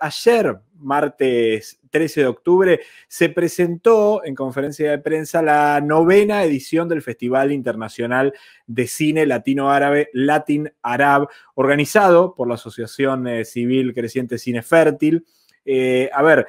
Ayer, martes 13 de octubre, se presentó en conferencia de prensa la novena edición del Festival Internacional de Cine Latino-Árabe, Latin Arab, organizado por la Asociación eh, Civil Creciente Cine Fértil. Eh, a ver,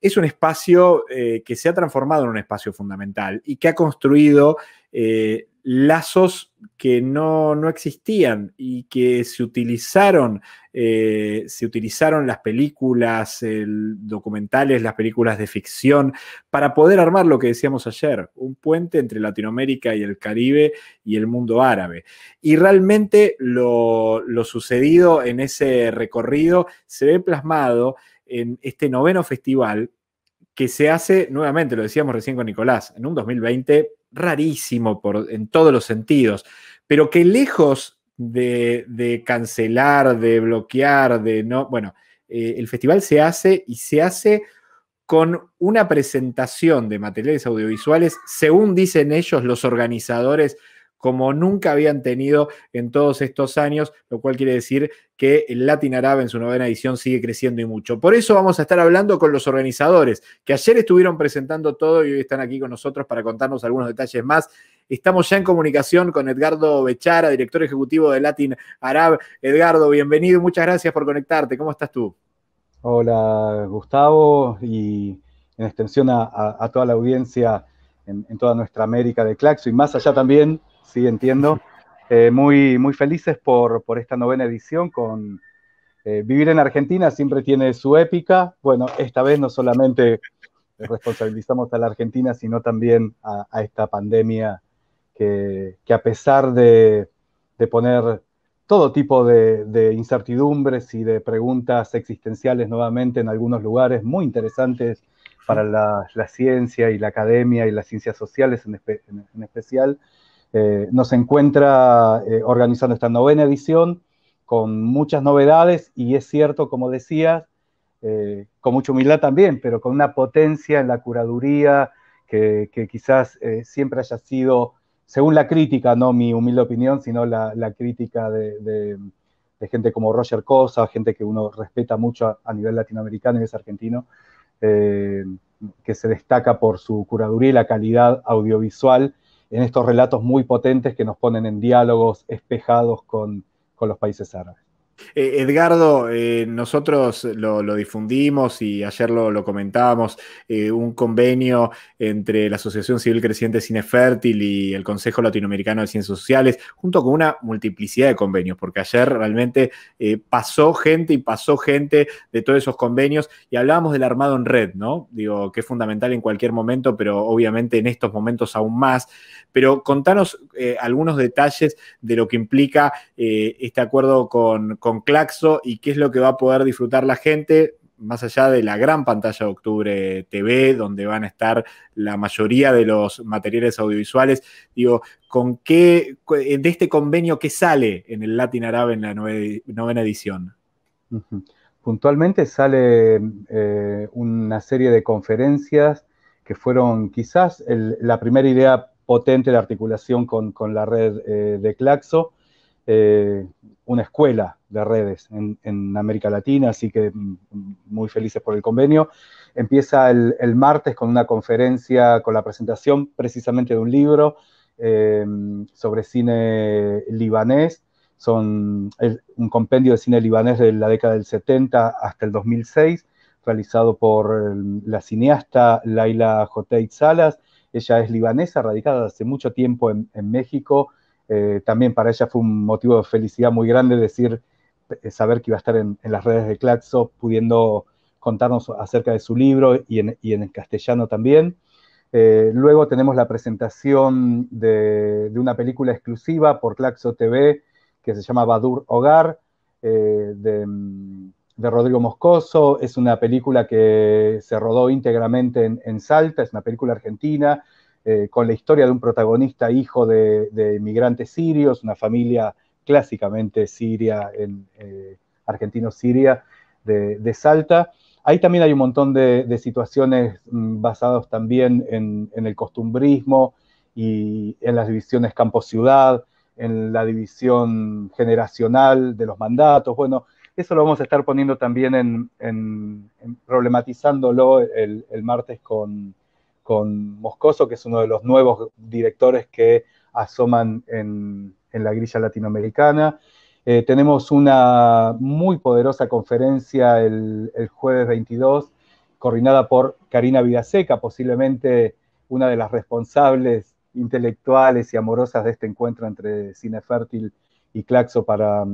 es un espacio eh, que se ha transformado en un espacio fundamental y que ha construido eh, lazos que no, existían y que se utilizaron, eh, se utilizaron las películas, documentales, las películas de ficción, para poder armar lo que decíamos ayer, un puente entre Latinoamérica y el Caribe y el mundo árabe. Y realmente lo, lo sucedido en ese recorrido se ve plasmado en este noveno festival que se hace nuevamente, lo decíamos recién con Nicolás, en un 2020 rarísimo por, en todos los sentidos, pero que lejos de, cancelar, de bloquear, de no, bueno, eh, el festival se hace y se hace con una presentación de materiales audiovisuales, según dicen ellos los organizadores, como nunca habían tenido en todos estos años, lo cual quiere decir que el Latin Arab en su novena edición sigue creciendo y mucho. Por eso vamos a estar hablando con los organizadores, que ayer estuvieron presentando todo y hoy están aquí con nosotros para contarnos algunos detalles más. Estamos ya en comunicación con Edgardo Bechara, director ejecutivo de Latin Arab. Edgardo, bienvenido, muchas gracias por conectarte. ¿Cómo estás tú? Hola, Gustavo, y en extensión a, toda la audiencia en, en toda nuestra América de Claxo y más allá también sí, entiendo. Eh, muy, muy felices por, esta novena edición con eh, Vivir en Argentina siempre tiene su épica. Bueno, esta vez no solamente responsabilizamos a la Argentina, sino también a, esta pandemia que, que a pesar de, poner todo tipo de, incertidumbres y de preguntas existenciales nuevamente en algunos lugares muy interesantes para la, ciencia y la academia y las ciencias sociales en especial, eh, nos encuentra eh, organizando esta novena edición con muchas novedades y es cierto, como decías, eh, con mucha humildad también, pero con una potencia en la curaduría que, quizás siempre haya sido, según la crítica, no mi humilde opinión, sino la, crítica de, gente como Roger Cosa, gente que uno respeta mucho a nivel latinoamericano y es argentino, que se destaca por su curaduría y la calidad audiovisual en estos relatos muy potentes que nos ponen en diálogos espejados con, con los países árabes. Eh, Edgardo, eh, nosotros lo, difundimos y ayer lo, comentábamos, eh, un convenio entre la Asociación Civil Creciente Cine Fértil y el Consejo Latinoamericano de Ciencias Sociales, junto con una multiplicidad de convenios, porque ayer realmente pasó gente y pasó gente de todos esos convenios y hablábamos del armado en red, ¿no? Digo, que es fundamental en cualquier momento, pero obviamente en estos momentos aún más. Pero contanos algunos detalles de lo que implica este acuerdo con con Claxo y qué es lo que va a poder disfrutar la gente más allá de la gran pantalla de Octubre TV, donde van a estar la mayoría de los materiales audiovisuales. Digo, ¿con qué, de este convenio que sale en el Latin Árabe en la novena edición? Puntualmente sale eh, una serie de conferencias que fueron quizás la primera idea potente de articulación con, la red eh, de Claxo eh, una escuela de redes en, América Latina, así que mm, muy felices por el convenio. Empieza el, martes con una conferencia, con la presentación precisamente de un libro eh, sobre cine libanés. Son un compendio de cine libanés de la década del 70 hasta el 2006, realizado por la cineasta Laila Joteit Salas. Ella es libanesa, radicada hace mucho tiempo en México, eh, también para ella fue un motivo de felicidad muy grande decir, eh, saber que iba a estar en, las redes de Claxo, pudiendo contarnos acerca de su libro y en, el castellano también. Eh, luego tenemos la presentación de, una película exclusiva por Claxo TV que se llama Badur Hogar, de, Rodrigo Moscoso. Es una película que se rodó íntegramente en Salta, es una película argentina eh, con la historia de un protagonista hijo de, inmigrantes sirios, una familia clásicamente siria, eh, argentino-siria de, Salta. Ahí también hay un montón de, de situaciones mm, basadas también en, el costumbrismo y en las divisiones campo-ciudad, en la división generacional de los mandatos. Bueno, eso lo vamos a estar poniendo también en, en problematizándolo el martes con, con Moscoso, que es uno de los nuevos directores que asoman en, la grilla latinoamericana. Eh, tenemos una muy poderosa conferencia el, jueves 22, coordinada por Karina Vidaseca, posiblemente una de las responsables intelectuales y amorosas de este encuentro entre Cine Fértil y Claxo para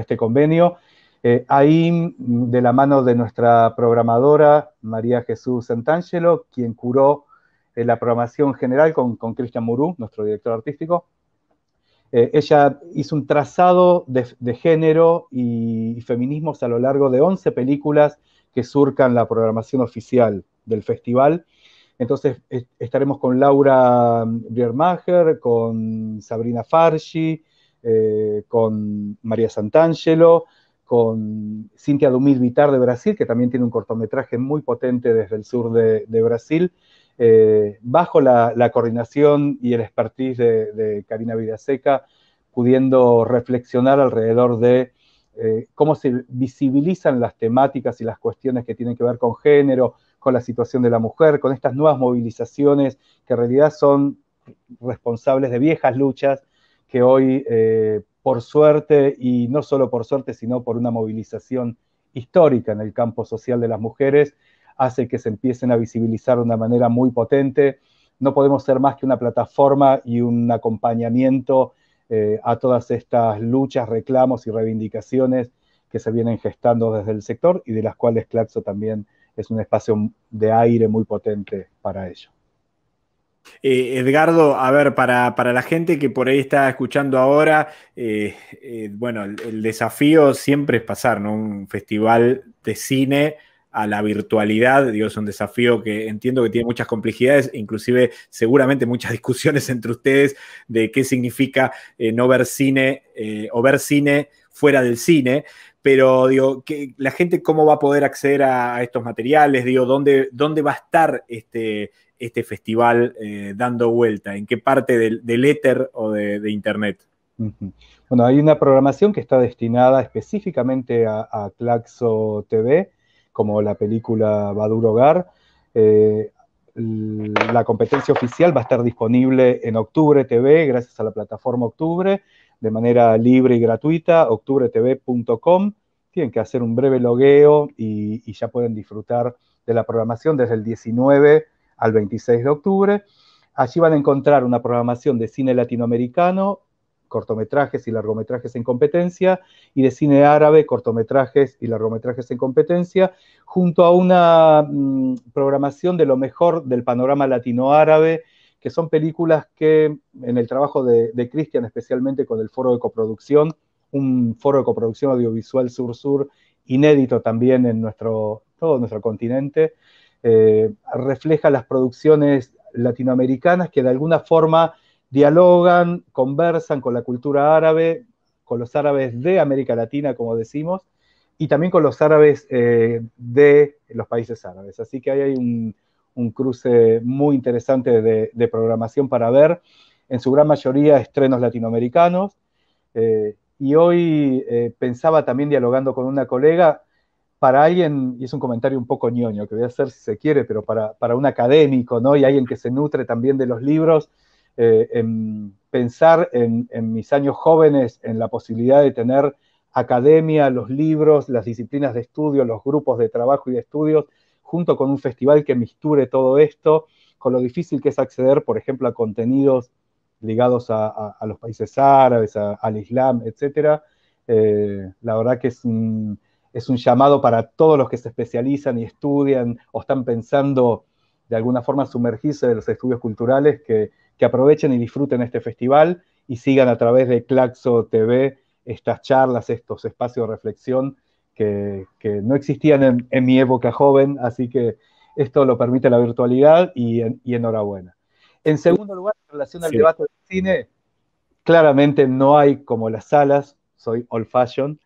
este convenio. Eh, ahí, mm, de la mano de nuestra programadora María Jesús Santangelo, quien curó eh, la programación general con Cristian Murú, nuestro director artístico, eh, ella hizo un trazado de, género y, feminismos a lo largo de 11 películas que surcan la programación oficial del festival. Entonces estaremos con Laura mm, Biermacher, con Sabrina farshi, con María Santangelo, con Cintia Dumil Vitar de Brasil, que también tiene un cortometraje muy potente desde el sur de, Brasil, eh, bajo la, coordinación y el expertise de, Karina Vidaseca, pudiendo reflexionar alrededor de eh, cómo se visibilizan las temáticas y las cuestiones que tienen que ver con género, con la situación de la mujer, con estas nuevas movilizaciones que en realidad son responsables de viejas luchas que hoy, eh, por suerte, y no solo por suerte, sino por una movilización histórica en el campo social de las mujeres, hace que se empiecen a visibilizar de una manera muy potente. No podemos ser más que una plataforma y un acompañamiento eh, a todas estas luchas, reclamos y reivindicaciones que se vienen gestando desde el sector y de las cuales Claxo también es un espacio de aire muy potente para ello. Eh, Edgardo, a ver, para, la gente que por ahí está escuchando ahora, eh, eh, bueno, el, desafío siempre es pasar, ¿no? Un festival de cine a la virtualidad, digo, es un desafío que entiendo que tiene muchas complejidades, inclusive seguramente muchas discusiones entre ustedes de qué significa no ver cine o ver cine fuera del cine, pero digo, que la gente cómo va a poder acceder a, estos materiales, digo, ¿dónde, va a estar este, este festival eh, dando vuelta, en qué parte del, éter o de, Internet. Bueno, hay una programación que está destinada específicamente a, Claxo TV, como la película Badur Hogar. Eh, la competencia oficial va a estar disponible en Octubre TV, gracias a la plataforma Octubre de manera libre y gratuita, octubretv.com. Tienen que hacer un breve logueo y, ya pueden disfrutar de la programación desde el 19 al 26 de octubre. Allí van a encontrar una programación de cine latinoamericano, cortometrajes y largometrajes en competencia, y de cine árabe, cortometrajes y largometrajes en competencia, junto a una mm, programación de lo mejor del panorama latino árabe que son películas que en el trabajo de, de Cristian, especialmente con el foro de coproducción, un foro de coproducción audiovisual sur-sur inédito también en nuestro, todo nuestro continente, eh, refleja las producciones latinoamericanas que de alguna forma dialogan, conversan con la cultura árabe, con los árabes de América Latina, como decimos, y también con los árabes eh, de los países árabes. Así que ahí hay un, un cruce muy interesante de, programación para ver, en su gran mayoría estrenos latinoamericanos. Eh, y hoy eh, pensaba también dialogando con una colega, para alguien, y es un comentario un poco ñoño que voy a hacer si se quiere, pero para, un académico, ¿no? Y alguien que se nutre también de los libros, eh, en pensar en, en, mis años jóvenes, en la posibilidad de tener academia, los libros, las disciplinas de estudio, los grupos de trabajo y de estudios junto con un festival que misture todo esto, con lo difícil que es acceder, por ejemplo, a contenidos ligados a, los países árabes, al Islam, etc. Eh, la verdad que es un, llamado para todos los que se especializan y estudian o están pensando de alguna forma sumergirse de los estudios culturales, que, que aprovechen y disfruten este festival y sigan a través de Claxo TV estas charlas, estos espacios de reflexión que, no existían en, mi época joven, así que esto lo permite la virtualidad y, enhorabuena. En segundo lugar, en relación al debate del cine, claramente no hay como las salas, soy old fashion,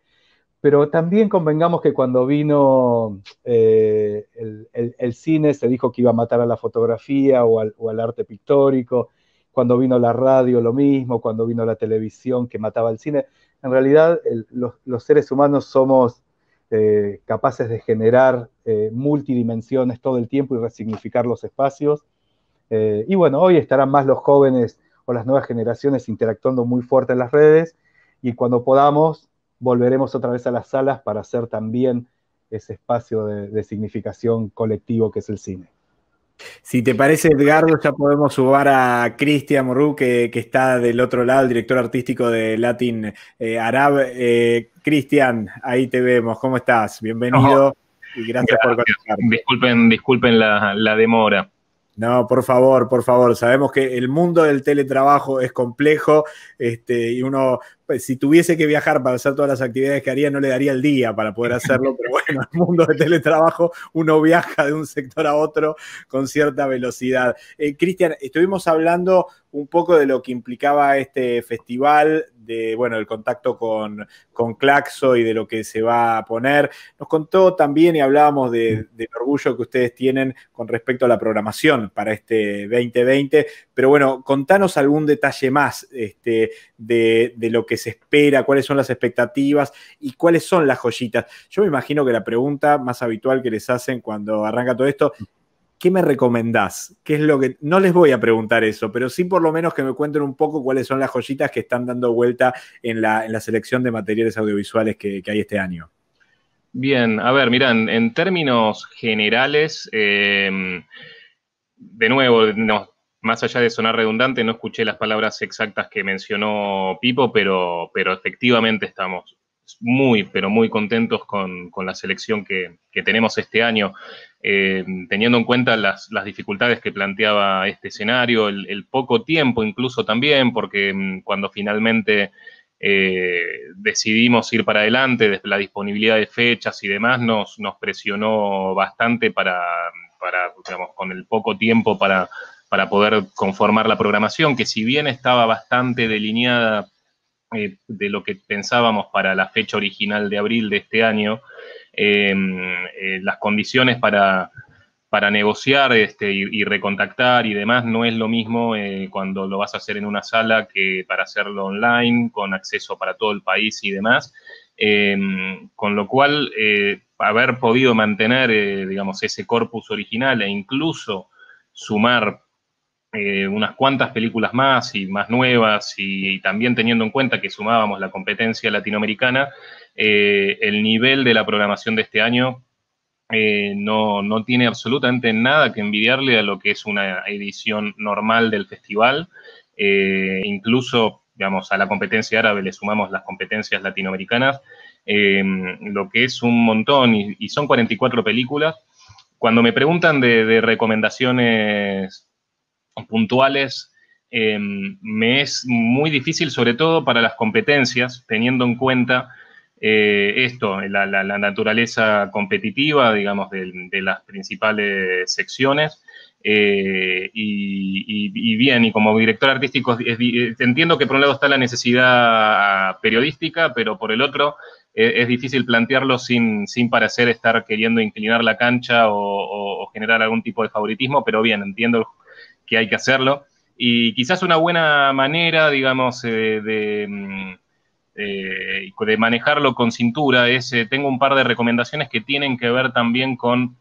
pero también convengamos que cuando vino eh, el, cine se dijo que iba a matar a la fotografía o al, arte pictórico, cuando vino la radio lo mismo, cuando vino la televisión que mataba al cine. En realidad los, seres humanos somos eh, capaces de generar eh, multidimensiones todo el tiempo y resignificar los espacios. Eh, y bueno, hoy estarán más los jóvenes o las nuevas generaciones interactuando muy fuerte en las redes y cuando podamos volveremos otra vez a las salas para hacer también ese espacio de significación colectivo que es el cine. Si te parece, Edgardo, ya podemos subar a Cristian Morú, que, está del otro lado, el director artístico de Latin eh, Arab. Eh, Cristian, ahí te vemos. ¿Cómo estás? Bienvenido y gracias, por conectar Disculpen, disculpen la demora. No, por favor, por favor. Sabemos que el mundo del teletrabajo es complejo este, y uno, pues, si tuviese que viajar para hacer todas las actividades que haría, no le daría el día para poder hacerlo, pero bueno, el mundo del teletrabajo uno viaja de un sector a otro con cierta velocidad. Eh, Cristian, estuvimos hablando un poco de lo que implicaba este festival, bueno, el contacto con, con Claxo y de lo que se va a poner. Nos contó también y hablábamos de, mm. del orgullo que ustedes tienen con respecto a la programación para este 2020. Pero bueno, contanos algún detalle más este, de, de lo que se espera, cuáles son las expectativas y cuáles son las joyitas. Yo me imagino que la pregunta más habitual que les hacen cuando arranca todo esto ¿qué me recomendás? ¿Qué es lo que.? No les voy a preguntar eso, pero sí por lo menos que me cuenten un poco cuáles son las joyitas que están dando vuelta en la, selección de materiales audiovisuales que, hay este año. Bien, a ver, miran, en términos generales, em, de nuevo, más allá de sonar redundante, no escuché las palabras exactas que mencionó Pipo, pero, pero efectivamente estamos muy, pero muy contentos con, la selección que, tenemos este año, eh, teniendo en cuenta las, dificultades que planteaba este escenario, el, poco tiempo incluso también, porque mm, cuando finalmente eh, decidimos ir para adelante, la disponibilidad de fechas y demás nos, nos presionó bastante para, con el poco tiempo para, para poder conformar la programación, que si bien estaba bastante delineada eh, de lo que pensábamos para la fecha original de abril de este año, eh, eh, las condiciones para, negociar este, y, recontactar y demás no es lo mismo cuando lo vas a hacer en una sala que para hacerlo online, con acceso para todo el país y demás. con lo cual, haber podido mantener, digamos, ese corpus original e incluso sumar eh, unas cuantas películas más y más nuevas y, también teniendo en cuenta que sumábamos la competencia latinoamericana, eh, el nivel de la programación de este año eh, no, tiene absolutamente nada que envidiarle a lo que es una edición normal del festival. incluso, digamos, a la competencia árabe le sumamos las competencias latinoamericanas, lo que es un montón y, son 44 películas. Cuando me preguntan de recomendaciones puntuales, eh, me es muy difícil, sobre todo para las competencias, teniendo en cuenta eh, esto, la, naturaleza competitiva, digamos, de, las principales secciones. Eh, y, bien, y como director artístico, entiendo que por un lado está la necesidad periodística, pero por el otro es, difícil plantearlo sin, sin parecer estar queriendo inclinar la cancha o, generar algún tipo de favoritismo, pero bien, entiendo que hay que hacerlo. Y quizás una buena manera, digamos, eh, mm, eh, de, manejarlo con cintura es, eh, tengo un par de recomendaciones que tienen que ver también con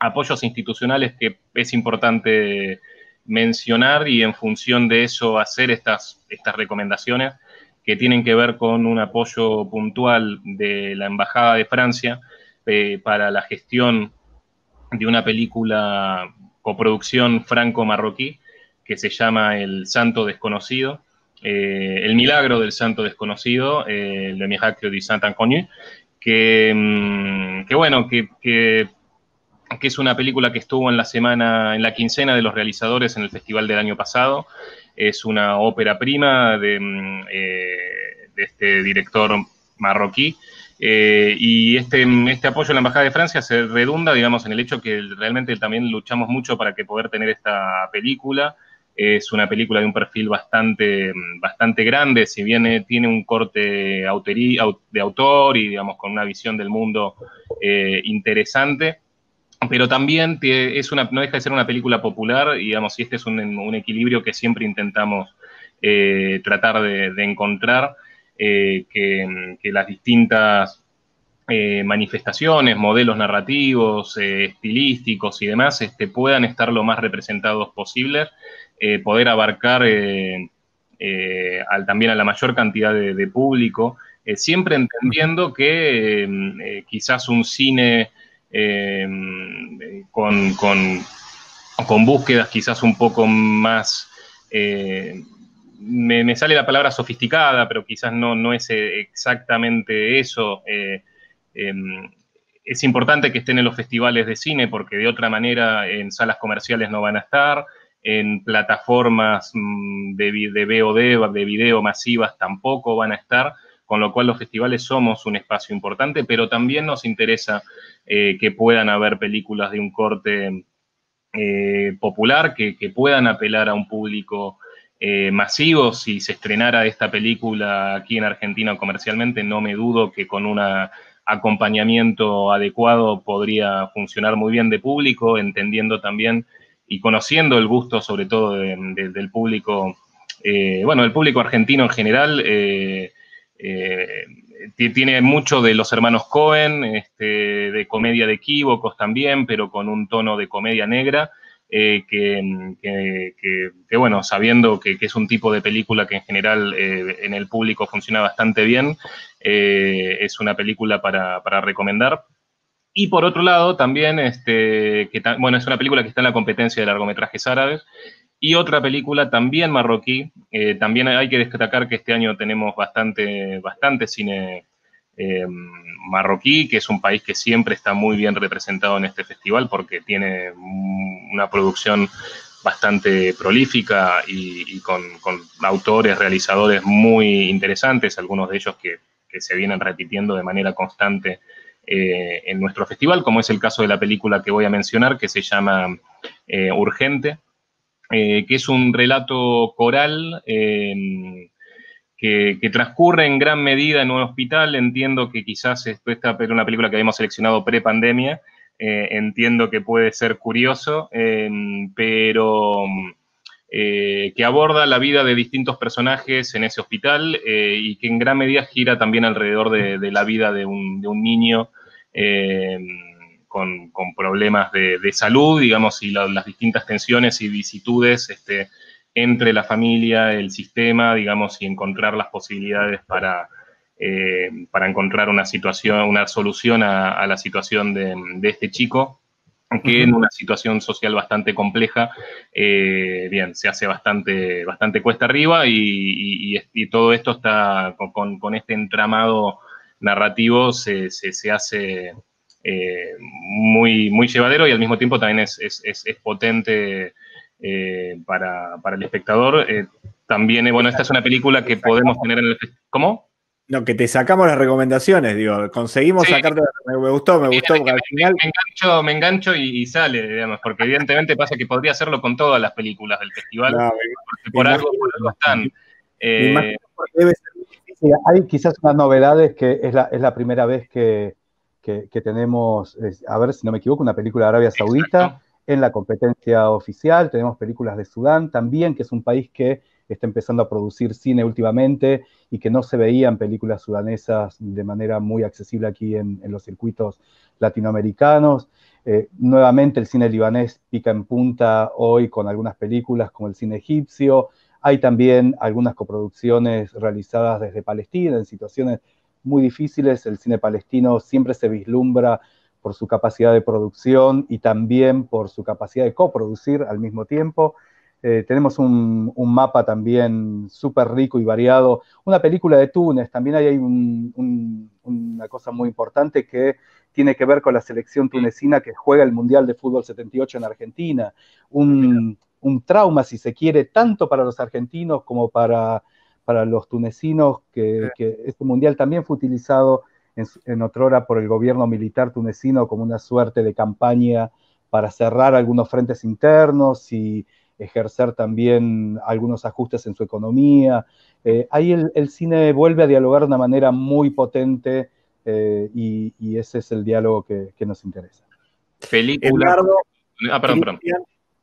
apoyos institucionales que es importante mencionar y en función de eso hacer estas, estas recomendaciones que tienen que ver con un apoyo puntual de la Embajada de Francia para la gestión de una película coproducción franco-marroquí que se llama El Santo Desconocido, eh, El Milagro del Santo Desconocido, eh, Le Miracle du Saint Inconnu, mm, que, bueno, que, es una película que estuvo en la semana, en la quincena de los realizadores en el festival del año pasado. Es una ópera prima de mm, eh, este director marroquí eh, y este, este apoyo a la Embajada de Francia se redunda, digamos, en el hecho que realmente también luchamos mucho para que poder tener esta película. Es una película de un perfil bastante, bastante grande, si bien eh, tiene un corte de autor y, digamos, con una visión del mundo eh, interesante, pero también es una, no deja de ser una película popular, y, digamos, y este es un, equilibrio que siempre intentamos tratar de encontrar. Eh, que, las distintas eh, manifestaciones, modelos narrativos, eh, estilísticos y demás este, puedan estar lo más representados posibles, poder abarcar al, también a la mayor cantidad de, público, siempre entendiendo que quizás un cine con, con, búsquedas quizás un poco más me, sale la palabra sofisticada, pero quizás no, no es eh, exactamente eso. Eh, em, es importante que estén en los festivales de cine porque de otra manera en salas comerciales no van a estar, en plataformas mm, de, de VOD, de video masivas tampoco van a estar, con lo cual los festivales somos un espacio importante, pero también nos interesa eh, que puedan haber películas de un corte popular, que, que puedan apelar a un público eh, si se estrenara esta película aquí en Argentina comercialmente, no me dudo que con un acompañamiento adecuado podría funcionar muy bien de público, entendiendo también y conociendo el gusto sobre todo del público, eh, bueno, el público argentino en general. Eh, eh, tiene mucho de los hermanos Cohen, este, de comedia de equívocos también, pero con un tono de comedia negra. Eh, que, bueno, sabiendo que, es un tipo de película que en general eh, en el público funciona bastante bien, eh, es una película para, para, recomendar. Y por otro lado, también, este, que bueno, es una película que está en la competencia de largometrajes árabes. Y otra película también marroquí, también hay que destacar que este año tenemos bastante, bastante cine, Em, marroquí, que es un país que siempre está muy bien representado en este festival porque tiene una producción bastante prolífica y, con, autores, realizadores muy interesantes, algunos de ellos que, se vienen repitiendo de manera constante eh, en nuestro festival, como es el caso de la película que voy a mencionar, que se llama eh, Urgente, eh, que es un relato coral em, que, transcurre en gran medida en un hospital. Entiendo que quizás esto pero una película que habíamos seleccionado pre-pandemia. Eh, entiendo que puede ser curioso, em, pero eh, que aborda la vida de distintos personajes en ese hospital eh, y que en gran medida gira también alrededor de, la vida de un, niño. Em, con, problemas de, salud, digamos, y las distintas tensiones y vicitudes este, entre la familia, el sistema, digamos, y encontrar las posibilidades para, eh, para encontrar una situación, una solución a, la situación de, este chico, que en una situación social bastante compleja, eh, bien, se hace bastante, bastante cuesta arriba y, todo esto está con, este entramado narrativo se, hace eh, muy, muy llevadero y al mismo tiempo también es potente eh, para, el espectador. Eh, también, eh, bueno, esta es una película que podemos tener en el... ¿Cómo? No, que te sacamos las recomendaciones, digo, conseguimos sacarte. Me gustó, me gustó. al final... me, engancho, y, sale, digamos, porque evidentemente pasa que podría hacerlo con todas las películas del festival, por algo, por están. hay quizás unas novedades que es la, primera vez que, tenemos, a ver si no me equivoco, una película de Arabia Saudita en la competencia oficial. Tenemos películas de Sudán también, que es un país que está empezando a producir cine últimamente y que no se veían películas sudanesas de manera muy accesible aquí en, los circuitos latinoamericanos. Eh, nuevamente el cine libanés pica en punta hoy con algunas películas como el cine egipcio. Hay también algunas coproducciones realizadas desde Palestina en situaciones muy difíciles. El cine palestino siempre se vislumbra por su capacidad de producción y también por su capacidad de coproducir al mismo tiempo. Eh, tenemos un, mapa también súper rico y variado. Una película de Túnez, también hay una cosa muy importante que tiene que ver con la selección tunecina que juega el Mundial de Fútbol 78 en Argentina. Un, trauma, si se quiere, tanto para los argentinos como para, para los tunecinos, que este Mundial también fue utilizado en, en otrora por el gobierno militar tunecino como una suerte de campaña para cerrar algunos frentes internos y ejercer también algunos ajustes en su economía. Eh, ahí el, cine vuelve a dialogar de una manera muy potente eh, y, ese es el diálogo que, nos interesa. Felipe. ah, perdón, perdón.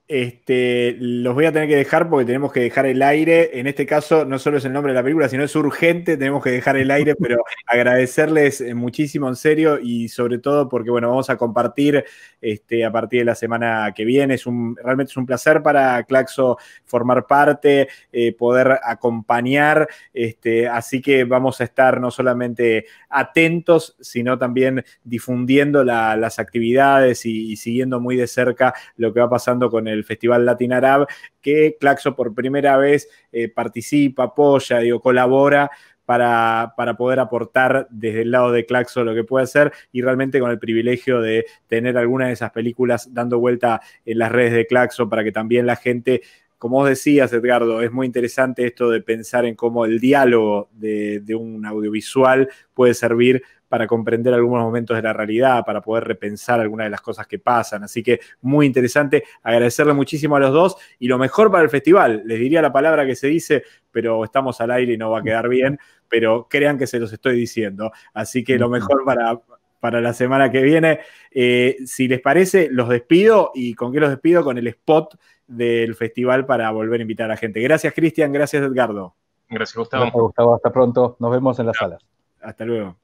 Este, los voy a tener que dejar porque tenemos que dejar el aire. En este caso, no solo es el nombre de la película, sino es urgente, tenemos que dejar el aire, pero agradecerles eh, muchísimo en serio y sobre todo porque, bueno, vamos a compartir este, a partir de la semana que viene. Es un, realmente es un placer para Claxo formar parte, eh, poder acompañar. Este, así que vamos a estar no solamente atentos, sino también difundiendo las actividades y, y siguiendo muy de cerca lo que va pasando con el el Festival Latin Arab, que Claxo por primera vez eh, participa, apoya, digo, colabora para, para, poder aportar desde el lado de Claxo lo que puede hacer y realmente con el privilegio de tener algunas de esas películas dando vuelta en las redes de Claxo para que también la gente como vos decías, Edgardo, es muy interesante esto de pensar en cómo el diálogo de, de, un audiovisual puede servir para comprender algunos momentos de la realidad, para poder repensar algunas de las cosas que pasan. Así que muy interesante, agradecerle muchísimo a los dos y lo mejor para el festival. Les diría la palabra que se dice, pero estamos al aire y no va a quedar bien, pero crean que se los estoy diciendo. Así que lo mejor para, para la semana que viene. Eh, si les parece, los despido y con qué los despido? Con el spot del festival para volver a invitar a la gente. Gracias Cristian, gracias Edgardo. Gracias Gustavo. Gustavo, hasta pronto. Nos vemos en las salas. Hasta luego.